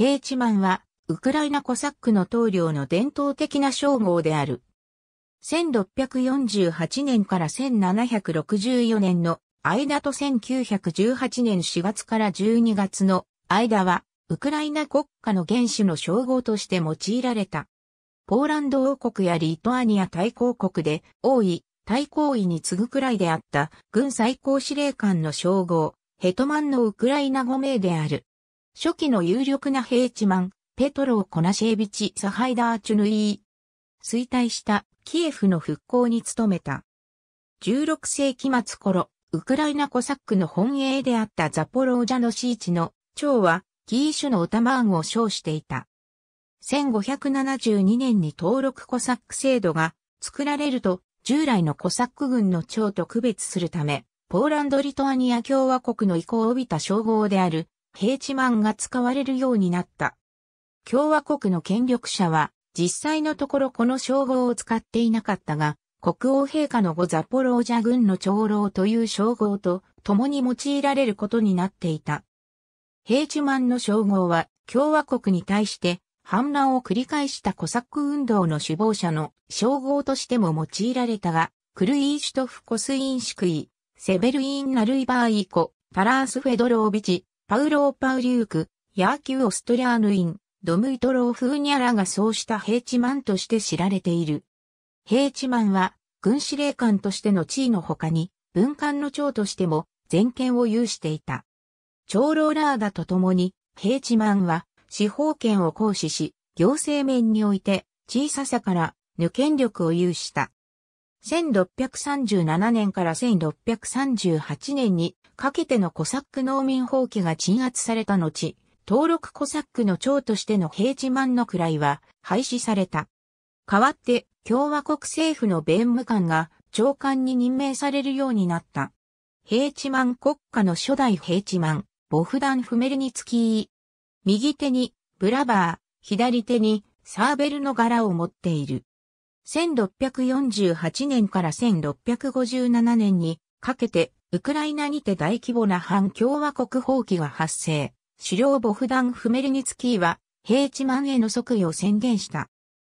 ヘーチマンは、ウクライナコサックの棟梁の伝統的な称号である。1648年から1764年の間と1918年4月から12月の間は、ウクライナ国家の原始の称号として用いられた。ポーランド王国やリトアニア大公国で多い大公位に次ぐくらいであった軍最高司令官の称号、ヘトマンのウクライナ語名である。初期の有力なヘ地チマン、ペトロー・コナシェービチ・サハイダー・チュヌイー。衰退したキエフの復興に努めた。16世紀末頃、ウクライナコサックの本営であったザポロージャのーチの長は、キーシュのオタマーンを称していた。1572年に登録コサック制度が作られると、従来のコサック軍の長と区別するため、ポーランド・リトアニア共和国の意向を帯びた称号であるヘ地チマンが使われるようになった。共和国の権力者は、実際のところこの称号を使っていなかったが、国王陛下の後ザポロージャ軍の長老という称号と共に用いられることになっていた。ヘ地チマンの称号は共和国に対して反乱を繰り返したコサック運動の首謀者の称号としても用いられたが、クルイーシュトフコスインシクイ、セベルインナルイバーイコ、タラースフェドロービチ、パウロー・パウリューク、ヤーキュ・オストリアーヌイン、ドムイトロー・フーニャらがそうしたヘイチマンとして知られている。ヘイチマンは、軍司令官としての地位の他に、文官の長としても、全権を有していた。長老ラーダと共に、ヘイチマンは、司法権を行使し、行政面において、小ささから、無権力を有した。1637年から1638年にかけてのコサック農民放棄が鎮圧された後、登録コサックの長としての平地満の位は廃止された。代わって共和国政府の弁務官が長官に任命されるようになった。平地満国家の初代平地満、ボフダン・フメルニツキー。右手にブラバー、左手にサーベルの柄を持っている。1648年から1657年にかけて、ウクライナにて大規模な反共和国放棄が発生。狩猟ボフダン・フメルニツキーは、平地満への即位を宣言した。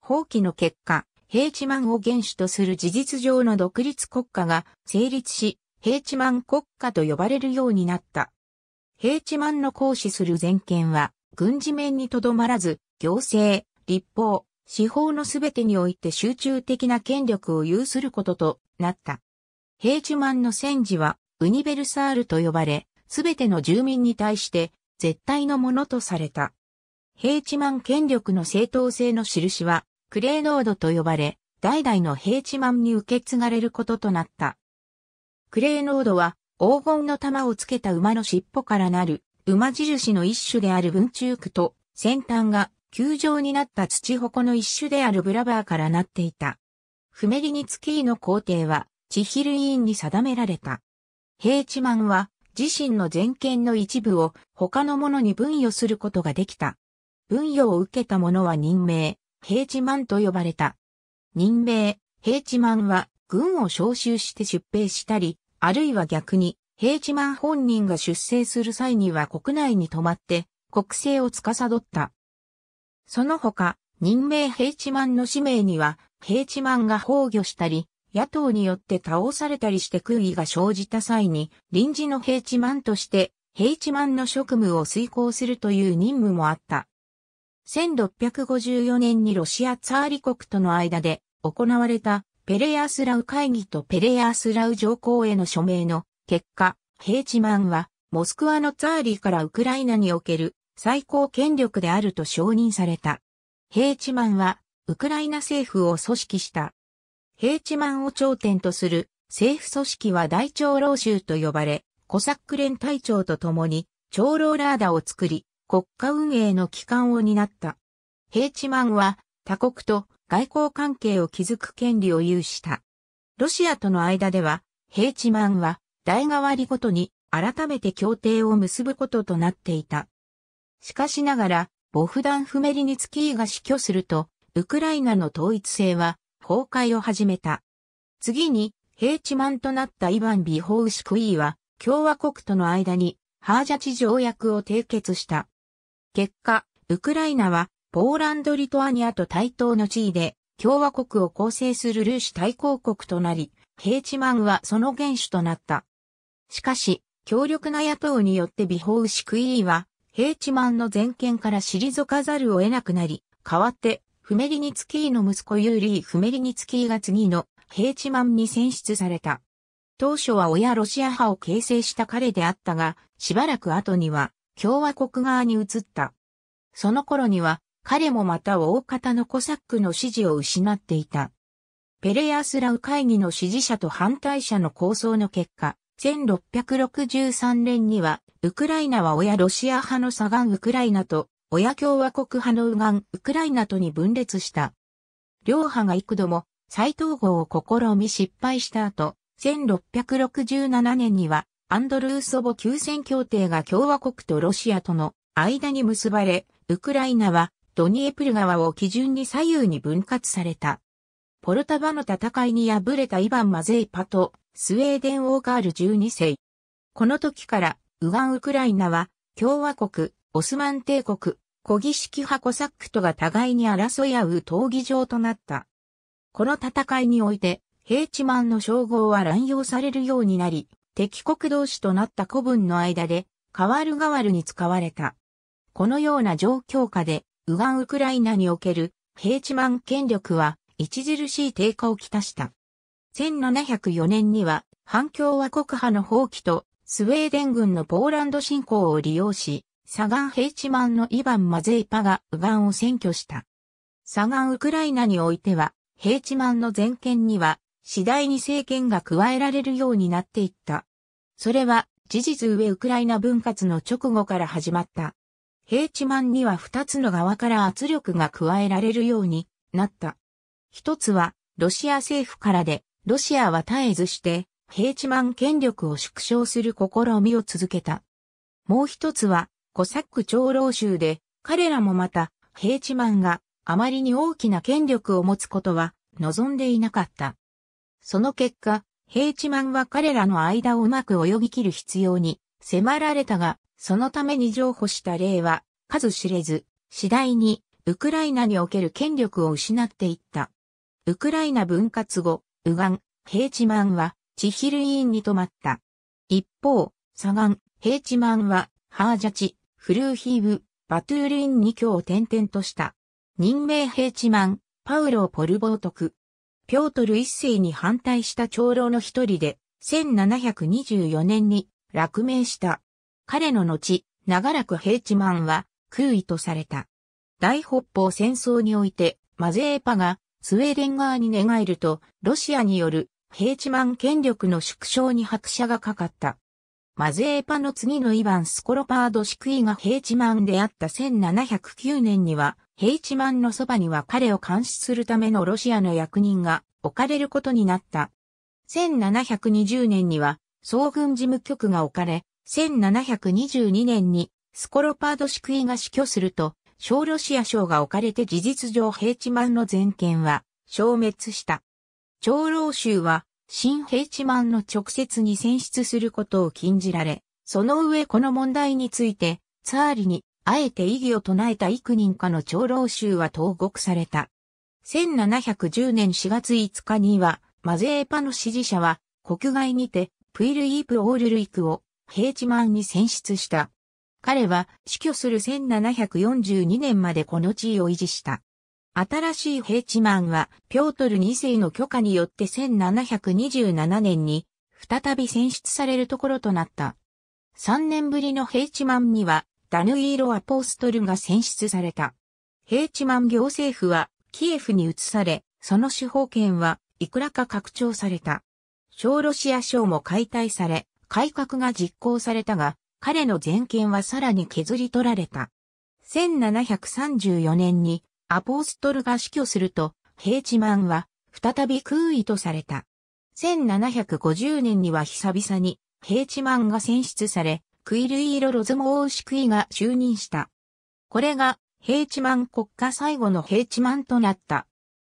放棄の結果、平地満を原首とする事実上の独立国家が成立し、平地満国家と呼ばれるようになった。平地満の行使する全権は、軍事面にとどまらず、行政、立法、司法のすべてにおいて集中的な権力を有することとなった。ヘイチュマンの戦時はウニベルサールと呼ばれ、すべての住民に対して絶対のものとされた。ヘイチマン権力の正当性の印は、クレーノードと呼ばれ、代々のヘイチマンに受け継がれることとなった。クレーノードは、黄金の玉をつけた馬の尻尾からなる、馬印の一種である文中区と、先端が球状になった土鉾の一種であるブラバーからなっていた。フメリニツキーの皇帝は、千ル委員に定められた。ヘーチマンは、自身の全権の一部を他の者に分与することができた。分与を受けた者は任命、ヘーチマンと呼ばれた。任命、ヘーチマンは、軍を召集して出兵したり、あるいは逆に、ヘーチマン本人が出征する際には国内に泊まって、国政を司った。その他、任命ヘイチマンの使命には、ヘイチマンが崩御したり、野党によって倒されたりして空位が生じた際に、臨時のヘイチマンとして、ヘイチマンの職務を遂行するという任務もあった。1654年にロシアツァーリ国との間で行われたペレアスラウ会議とペレアスラウ条項への署名の結果、ヘイチマンはモスクワのツァーリからウクライナにおける最高権力であると承認された。ヘーチマンは、ウクライナ政府を組織した。ヘーチマンを頂点とする政府組織は大長老州と呼ばれ、コサック連隊長と共に、長老ラーダを作り、国家運営の機関を担った。ヘーチマンは、他国と外交関係を築く権利を有した。ロシアとの間では、ヘーチマンは、代替わりごとに改めて協定を結ぶこととなっていた。しかしながら、ボフダン・フメリニツキーが死去すると、ウクライナの統一性は崩壊を始めた。次に、平地マンとなったイヴァン・ビホウシクイーは、共和国との間に、ハージャチ条約を締結した。結果、ウクライナは、ポーランド・リトアニアと対等の地位で、共和国を構成するルーシ大公国となり、ヘ地チマンはその元首となった。しかし、強力な野党によってビホウシクイーは、平地マンの全権から退かざるを得なくなり、代わって、フメリニツキーの息子ユーリー・フメリニツキーが次の平地マンに選出された。当初は親ロシア派を形成した彼であったが、しばらく後には共和国側に移った。その頃には彼もまた大方のコサックの支持を失っていた。ペレアスラウ会議の支持者と反対者の構想の結果、1663年には、ウクライナは親ロシア派の左岸ウクライナと、親共和国派の右岸ウクライナとに分裂した。両派が幾度も再統合を試み失敗した後、1667年には、アンドルーソボ休戦協定が共和国とロシアとの間に結ばれ、ウクライナはドニエプル川を基準に左右に分割された。ポルタバの戦いに敗れたイヴァン・マゼイパとスウェーデンオーカール12世。この時から、ウガンウクライナは、共和国、オスマン帝国、古儀式派コサックとが互いに争い合う闘技場となった。この戦いにおいて、平地マンの称号は乱用されるようになり、敵国同士となった古文の間で、代わる代わるに使われた。このような状況下で、ウガンウクライナにおける、平地マン権力は、著しい低下をきたした。1704年には、反共和国派の放棄と、スウェーデン軍のポーランド侵攻を利用し、サガン・ヘイチマンのイヴァン・マゼイパがウガンを占拠した。サガン・ウクライナにおいては、ヘイチマンの全権には、次第に政権が加えられるようになっていった。それは、事実上ウクライナ分割の直後から始まった。ヘイチマンには二つの側から圧力が加えられるようになった。一つは、ロシア政府からで、ロシアは絶えずして、ヘーチマン権力を縮小する試みを続けた。もう一つは、コサック長老州で、彼らもまた、ヘーチマンがあまりに大きな権力を持つことは望んでいなかった。その結果、ヘーチマンは彼らの間をうまく泳ぎ切る必要に迫られたが、そのために譲歩した例は数知れず、次第にウクライナにおける権力を失っていった。ウクライナ分割後、右岸、平地ンは、ヒル委員に止まった。一方、左岸、平地ンは、ハージャチ、フルーヒーブ、バトゥールインに今を転々とした。任命平地ン、パウロ・ポルボーク。ピョートル一世に反対した長老の一人で、1724年に落命した。彼の後、長らく平地ンは、空位とされた。大北方戦争において、マゼーパがスウェーデン側に寝返ると、ロシアによるヘイチマン権力の縮小に拍車がかかった。マズエーパの次のイヴァン・スコロパード・シクイがヘイチマンであった1709年には、ヘイチマンのそばには彼を監視するためのロシアの役人が置かれることになった。1720年には、総軍事務局が置かれ、1722年にスコロパード・シクイが死去すると、小ロシア省が置かれて事実上ヘイチマンの全権は消滅した。長老州は新ヘイチマンの直接に選出することを禁じられ、その上この問題について、ツァーリにあえて異議を唱えた幾人かの長老州は投獄された。1710年4月5日には、マゼーパの支持者は国外にてプイルイープオールルイクをヘイチマンに選出した。彼は死去する1742年までこの地位を維持した。新しいヘーチマンは、ピョートル2世の許可によって1727年に、再び選出されるところとなった。3年ぶりのヘーチマンには、ダヌイーロ・アポーストルが選出された。ヘーチマン行政府は、キエフに移され、その司法権はいくらか拡張された。小ロシア省も解体され、改革が実行されたが、彼の全権はさらに削り取られた。1734年にアポストルが死去すると、ヘイチマンは再び空位とされた。1750年には久々にヘイチマンが選出され、クイルイーロ・ロズモーシクイが就任した。これがヘイチマン国家最後のヘイチマンとなった。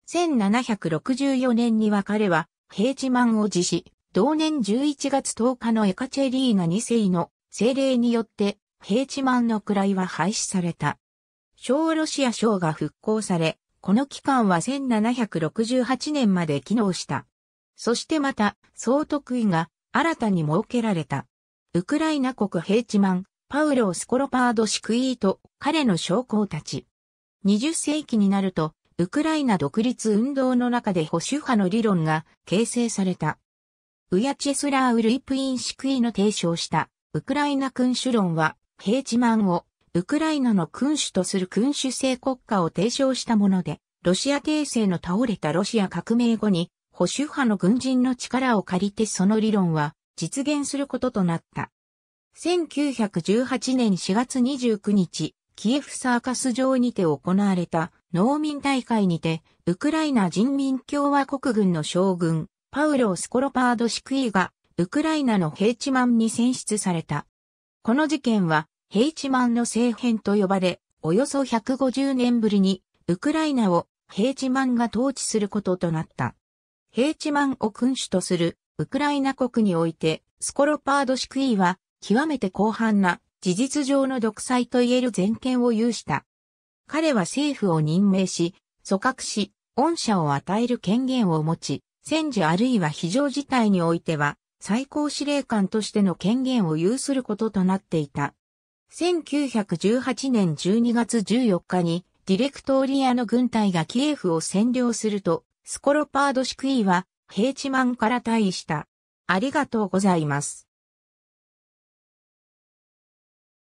1764年には彼はヘイチマンを辞し、同年11月10日のエカチェリーナ2世の政令によって、平地満の位は廃止された。小ロシア省が復興され、この期間は1768年まで機能した。そしてまた、総督位が新たに設けられた。ウクライナ国平地満、パウロ・スコロパード・シクイーと彼の将校たち。20世紀になると、ウクライナ独立運動の中で保守派の理論が形成された。ウヤチェスラー・ウルイプイン・シクイの提唱したウクライナ君主論は、ヘーチマンを、ウクライナの君主とする君主制国家を提唱したもので、ロシア帝政の倒れたロシア革命後に、保守派の軍人の力を借りてその理論は実現することとなった。1918年4月29日、キエフサーカス場にて行われた農民大会にて、ウクライナ人民共和国軍の将軍、パウロ・スコロパード・シクイがウクライナのヘイチマンに選出された。この事件は、ヘイチマンの政変と呼ばれ、およそ150年ぶりに、ウクライナをヘイチマンが統治することとなった。ヘイチマンを君主とするウクライナ国において、スコロパード・シクイは、極めて広範な事実上の独裁といえる全権を有した。彼は政府を任命し、組閣し、恩赦を与える権限を持ち、戦時あるいは非常事態においては、最高司令官としての権限を有することとなっていた。1918年12月14日にディレクトーリアの軍隊がキエフを占領すると、スコロパードシクイは、ヘイチマンから退位した。ありがとうございます。